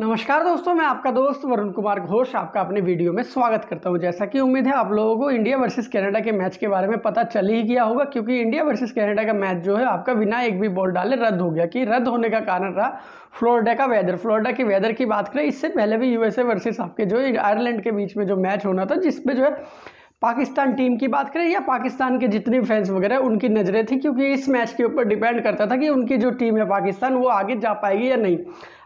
नमस्कार दोस्तों मैं आपका दोस्त वरुण कुमार घोष आपका अपने वीडियो में स्वागत करता हूं जैसा कि उम्मीद है आप लोगों को इंडिया वर्सेस कनाडा के मैच के बारे में पता चल ही गया होगा क्योंकि इंडिया वर्सेस कनाडा का मैच जो है आपका बिना एक भी बॉल डाले रद्द हो गया कि रद्द होने का कारण रहा फ्लोरिडा का वेदर फ्लोरिडा की वेदर की बात करें इससे पहले भी यूएसए वर्सेज आपके जो आयरलैंड के बीच में जो मैच होना था जिसमें जो है पाकिस्तान टीम की बात करें या पाकिस्तान के जितने फैंस वगैरह उनकी नज़रें थी क्योंकि इस मैच के ऊपर डिपेंड करता था कि उनकी जो टीम है पाकिस्तान वो आगे जा पाएगी या नहीं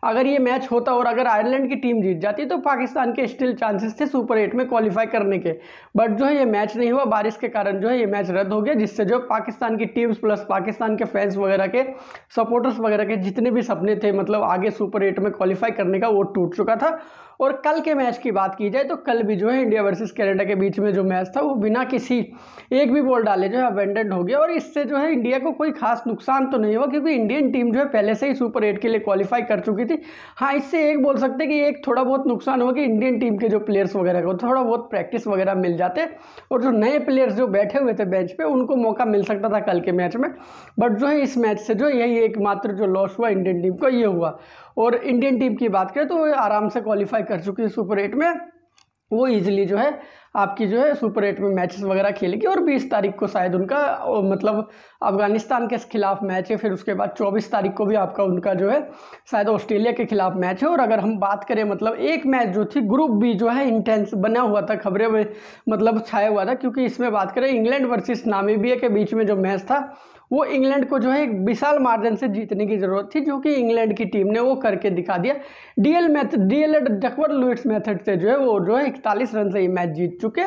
अगर ये मैच होता और अगर आयरलैंड की टीम जीत जाती तो पाकिस्तान के स्टिल चांसेस थे सुपर एट में क्वालिफाई करने के बट जो है ये मैच नहीं हुआ बारिश के कारण जो है ये मैच रद्द हो गया जिससे जो पाकिस्तान की टीम्स प्लस पाकिस्तान के फैंस वगैरह के सपोर्टर्स वगैरह के जितने भी सपने थे मतलब आगे सुपर एट में क्वालिफाई करने का वो टूट चुका था और कल के मैच की बात की जाए तो कल भी जो है इंडिया वर्सेस कैनेडा के बीच में जो मैच था वो बिना किसी एक भी बॉल डाले जो है अबेंडेंट हो गया और इससे जो है इंडिया को कोई खास नुकसान तो नहीं हुआ क्योंकि इंडियन टीम जो है पहले से ही सुपर एट के लिए क्वालिफाई कर चुकी थी थी हाँ इससे एक बोल सकते कि एक थोड़ा बहुत नुकसान हो कि इंडियन टीम के जो प्लेयर्स वगैरह को थोड़ा बहुत प्रैक्टिस वगैरह मिल जाते और जो नए प्लेयर्स जो बैठे हुए थे बेंच पे उनको मौका मिल सकता था कल के मैच में बट जो है इस मैच से जो यही एकमात्र जो लॉस हुआ इंडियन टीम को ये हुआ और इंडियन टीम की बात करें तो आराम से क्वालिफाई कर चुकी है सुपर एट में वो ईजिली जो है आपकी जो है सुपर एट में मैचेस वगैरह खेलेगी और बीस तारीख को शायद उनका मतलब अफगानिस्तान के खिलाफ मैच है फिर उसके बाद चौबीस तारीख को भी आपका उनका जो है शायद ऑस्ट्रेलिया के खिलाफ मैच है और अगर हम बात करें मतलब एक मैच जो थी ग्रुप बी जो है इंटेंस बना हुआ था खबरें में मतलब छाया हुआ था क्योंकि इसमें बात करें इंग्लैंड वर्सेस नामीबिया के बीच में जो मैच था वो इंग्लैंड को जो है एक विशाल मार्जिन से जीतने की ज़रूरत थी जो कि इंग्लैंड की टीम ने वो करके दिखा दिया डीएल मैथ डीएल डकवर लुइट्स मेथड से जो है वो जो है इकतालीस रन से ये मैच जीत चुके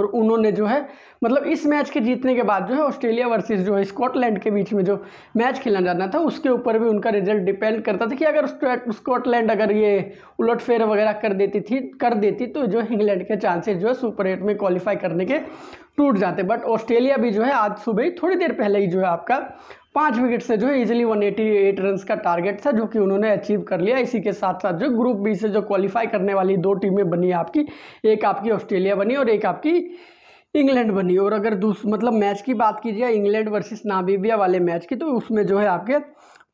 और उन्होंने जो है मतलब इस मैच के जीतने के बाद जो है ऑस्ट्रेलिया वर्सेस जो है स्कॉटलैंड के बीच में जो मैच खेला जाना था उसके ऊपर भी उनका रिजल्ट डिपेंड करता था कि अगर स्कॉटलैंड अगर ये उलटफेर वगैरह कर देती थी कर देती तो जो इंग्लैंड के चांसेस जो है सुपर एट में क्वालिफाई करने के टूट जाते बट ऑस्ट्रेलिया भी जो है आज सुबह ही थोड़ी देर पहले ही जो है आपका पाँच विकेट से जो है वन एटी एट रन का टारगेट था जो कि उन्होंने अचीव कर लिया इसी के साथ साथ जो ग्रुप बी से जो क्वालिफाई करने वाली दो टीमें बनी आपकी एक आपकी ऑस्ट्रेलिया बनी और एक आपकी इंग्लैंड बनी और अगर दूस मतलब मैच की बात की जाए इंग्लैंड वर्सेस नाबीबिया वाले मैच की तो उसमें जो है आपके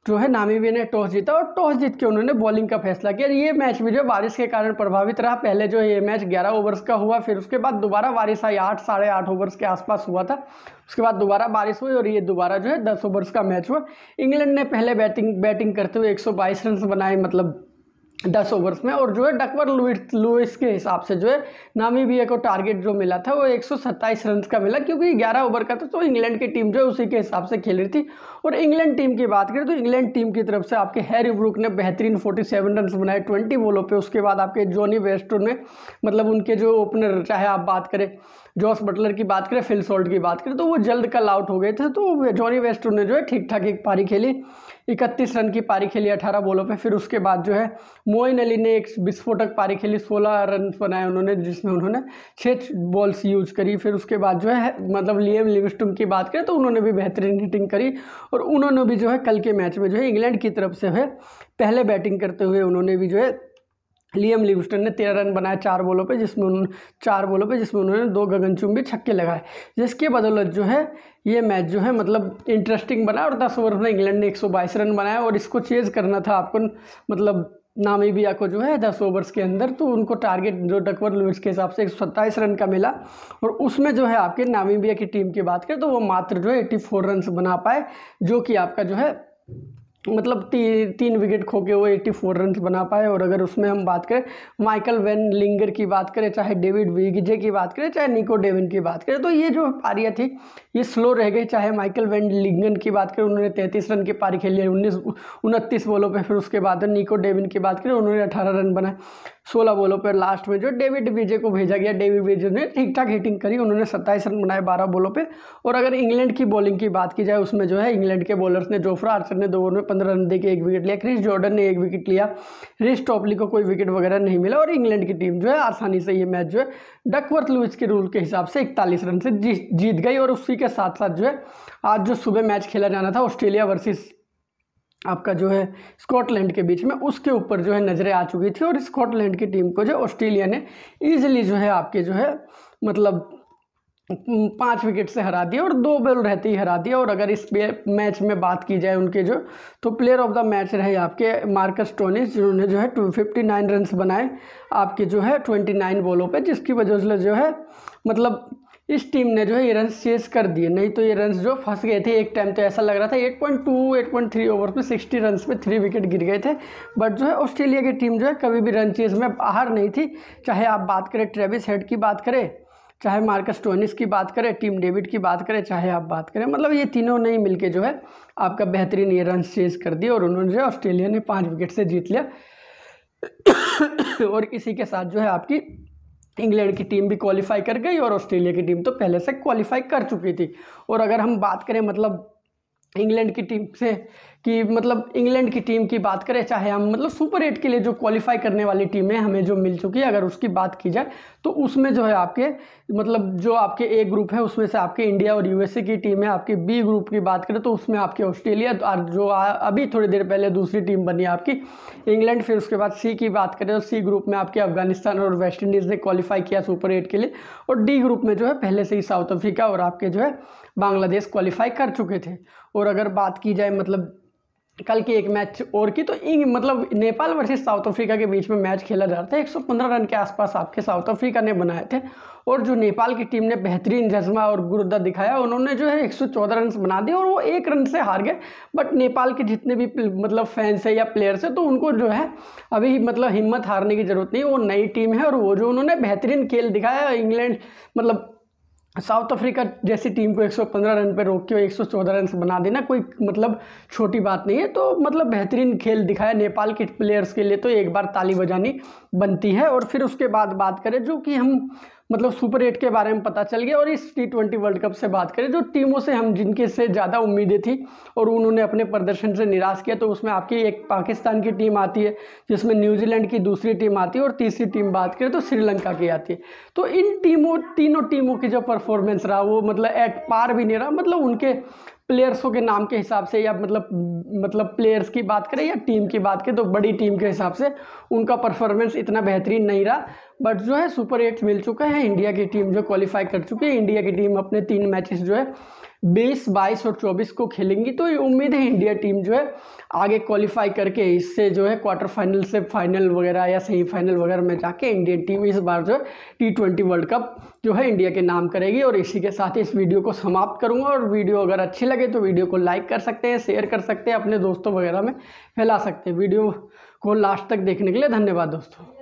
जो है नामीबिया ने टॉस जीता और टॉस जीत के उन्होंने बॉलिंग का फैसला किया ये मैच भी जो बारिश के कारण प्रभावित रहा पहले जो ये मैच 11 ओवर्स का हुआ फिर उसके बाद दोबारा बारिश आई आठ साढ़े आठ ओवर्स के आसपास हुआ था उसके बाद दोबारा बारिश हुई और ये दोबारा जो है दस ओवर्स का मैच हुआ इंग्लैंड ने पहले बैटिंग बैटिंग करते हुए एक रन बनाए मतलब दस ओवर्स में और जो है डकवर लुइस के हिसाब से जो है नामीबिया को टारगेट जो मिला था वो एक रन का मिला क्योंकि 11 ओवर का था तो इंग्लैंड की टीम जो है उसी के हिसाब से खेल रही थी और इंग्लैंड टीम की बात करें तो इंग्लैंड टीम की तरफ से आपके हैरी ब्रुक ने बेहतरीन 47 रन बनाए ट्वेंटी बोलों पर उसके बाद आपके जॉनी वेस्टो ने मतलब उनके जो ओपनर चाहे आप बात करें जॉस बटलर की बात करें फिल सोल्ट की बात करें तो वो जल्द कल आउट हो गए थे तो जॉनी वेस्टो ने जो है ठीक ठाक एक पारी खेली इकतीस रन की पारी खेली अठारह बॉलों पर फिर उसके बाद जो है मोइन अली ने एक विस्फोटक पारी खेली सोलह रन बनाए उन्होंने जिसमें उन्होंने छः बॉल्स यूज करी फिर उसके बाद जो है मतलब लियम लिविस्टम की बात करें तो उन्होंने भी बेहतरीन हिटिंग करी और उन्होंने भी जो है कल के मैच में जो है इंग्लैंड की तरफ से है पहले बैटिंग करते हुए उन्होंने भी जो है लियम लिविस्टन ने तेरह रन बनाए चार बॉलों पे जिसमें उन चार बॉलों पे जिसमें उन्होंने दो गगनचुंबी छक्के लगाए जिसके बदौलत जो है ये मैच जो है मतलब इंटरेस्टिंग बना और दस ओवर में इंग्लैंड ने बाईस रन बनाया और इसको चेज करना था आपको मतलब नामीबिया को जो है दस ओवर्स के अंदर तो उनको टारगेट जो डकवर लुइस के हिसाब से एक रन का मिला और उसमें जो है आपके नामीबिया की टीम की बात करें तो वो मात्र जो है एट्टी रन बना पाए जो कि आपका जो है मतलब ती, तीन विकेट खो के वो 84 रन बना पाए और अगर उसमें हम बात करें माइकल वेन लिंगर की बात करें चाहे डेविड विगजे की बात करें चाहे निको डेविन की बात करें तो ये जो पारियाँ थी ये स्लो रह गई चाहे माइकल वेन लिंगन की बात करें उन्होंने तैंतीस रन की पारी खेली है उन्नीस उनतीस बॉलों पर फिर उसके बाद निको डेविन की बात करें उन्होंने अठारह रन बनाए सोलह बॉलों पर लास्ट में जो डेविड विजे को भेजा गया डेविड विजे ने ठीक ठाक हिटिंग करी उन्होंने सत्ताईस रन बनाए बारह बॉलों पर और अगर इंग्लैंड की बॉलिंग की बात की जाए उसमें जो है इंग्लैंड के बॉलर्स ने जोफ्रा आर्चर ने दो ओवर में पंद्रह रन देकर एक विकेट लिया क्रिस जॉर्डन ने एक विकेट लिया रिस टॉपली को कोई विकेट वगैरह नहीं मिला और इंग्लैंड की टीम जो है आसानी से ये मैच जो है डकवर्थ लुइस के रूल के हिसाब से इकतालीस रन से जीत गई और उसी के साथ साथ जो है आज जो सुबह मैच खेला जाना था ऑस्ट्रेलिया वर्सेज आपका जो है स्कॉटलैंड के बीच में उसके ऊपर जो है नज़रें आ चुकी थी और स्कॉटलैंड की टीम को जो ऑस्ट्रेलिया ने ईजिली जो है आपके जो है मतलब पाँच विकेट से हरा दिया और दो बॉल रहती ही हरा दिया और अगर इस मैच में बात की जाए उनके जो तो प्लेयर ऑफ द मैच रहे आपके मार्कस टोनिस जिन्होंने जो है टू फिफ्टी नाइन रन बनाए आपके जो है ट्वेंटी नाइन बॉलों पर जिसकी वजह से जो है मतलब इस टीम ने जो है ये रन चेस कर दिए नहीं तो ये रन जो फंस गए थे एक टाइम तो ऐसा लग रहा था 8.2 8.3 ओवर में 60 रन पे थ्री विकेट गिर गए थे बट जो है ऑस्ट्रेलिया की टीम जो है कभी भी रन चेस में बाहर नहीं थी चाहे आप बात करें ट्रेविस हेड की बात करें चाहे मार्कस टोनिस की बात करें टीम डेविड की बात करें चाहे आप बात करें मतलब ये तीनों ने ही मिलके जो है आपका बेहतरीन ये रन चेज कर दिए और उन्होंने जो है ऑस्ट्रेलिया ने पाँच विकेट से जीत लिया और इसी के साथ जो है आपकी इंग्लैंड की टीम भी क्वालिफाई कर गई और ऑस्ट्रेलिया की टीम तो पहले से क्वालिफाई कर चुकी थी और अगर हम बात करें मतलब इंग्लैंड की टीम से कि मतलब इंग्लैंड की टीम की बात करें चाहे हम मतलब सुपर एट के लिए जो क्वालिफाई करने वाली टीम है हमें जो मिल चुकी है अगर उसकी बात की जाए तो उसमें जो है आपके मतलब जो आपके ए ग्रुप है उसमें से आपके इंडिया और यूएसए की टीम है आपके बी ग्रुप की बात करें तो उसमें आपके ऑस्ट्रेलिया और जो अभी थोड़ी देर पहले दूसरी टीम बनी आपकी इंग्लैंड फिर उसके बाद सी की बात करें तो सी ग्रुप में आपके अफगानिस्तान और वेस्ट इंडीज़ ने क्वालिफाई किया सुपर एट के लिए और डी ग्रुप में जो है पहले से ही साउथ अफ्रीका और आपके जो है बांग्लादेश क्वालिफाई कर चुके थे और अगर बात की जाए मतलब कल की एक मैच और की तो इंग मतलब नेपाल वर्सेस साउथ अफ्रीका के बीच में मैच खेला जा रहा था 115 रन के आसपास आपके साउथ अफ्रीका ने बनाए थे और जो नेपाल की टीम ने बेहतरीन जज्बा और गुरुदा दिखाया उन्होंने जो है 114 रन बना दिए और वो एक रन से हार गए बट नेपाल के जितने भी मतलब फैंस है या प्लेयर्स है तो उनको जो है अभी मतलब हिम्मत हारने की ज़रूरत नहीं वो नई टीम है और वो जो उन्होंने बेहतरीन खेल दिखाया इंग्लैंड मतलब साउथ अफ्रीका जैसी टीम को 115 रन पर रोक के 114 रन बना देना कोई मतलब छोटी बात नहीं है तो मतलब बेहतरीन खेल दिखाया नेपाल के प्लेयर्स के लिए तो एक बार ताली बजानी बनती है और फिर उसके बाद बात करें जो कि हम मतलब सुपर एट के बारे में पता चल गया और इस टी ट्वेंटी वर्ल्ड कप से बात करें जो टीमों से हम जिनके से ज़्यादा उम्मीदें थी और उन्होंने अपने प्रदर्शन से निराश किया तो उसमें आपकी एक पाकिस्तान की टीम आती है जिसमें न्यूजीलैंड की दूसरी टीम आती है और तीसरी टीम बात करें तो श्रीलंका की आती है तो इन टीमों तीनों टीमों की जो परफॉर्मेंस रहा वो मतलब एट पार भी नहीं रहा मतलब उनके प्लेयर्सों के नाम के हिसाब से या मतलब मतलब प्लेयर्स की बात करें या टीम की बात करें तो बड़ी टीम के हिसाब से उनका परफॉर्मेंस इतना बेहतरीन नहीं रहा बट जो है सुपर एट मिल चुका है इंडिया की टीम जो क्वालिफाई कर चुकी है इंडिया की टीम अपने तीन मैचेस जो है बीस बाईस और चौबीस को खेलेंगी तो ये उम्मीद है इंडिया टीम जो है आगे क्वालिफाई करके इससे जो है क्वार्टर फाइनल से फाइनल वगैरह या सेमीफाइनल वगैरह में जाके इंडियन टीम इस बार जो है टी ट्वेंटी वर्ल्ड कप जो है इंडिया के नाम करेगी और इसी के साथ इस वीडियो को समाप्त करूँगा और वीडियो अगर अच्छी लगे तो वीडियो को लाइक कर सकते हैं शेयर कर सकते हैं अपने दोस्तों वगैरह में फैला सकते हैं वीडियो को लास्ट तक देखने के लिए धन्यवाद दोस्तों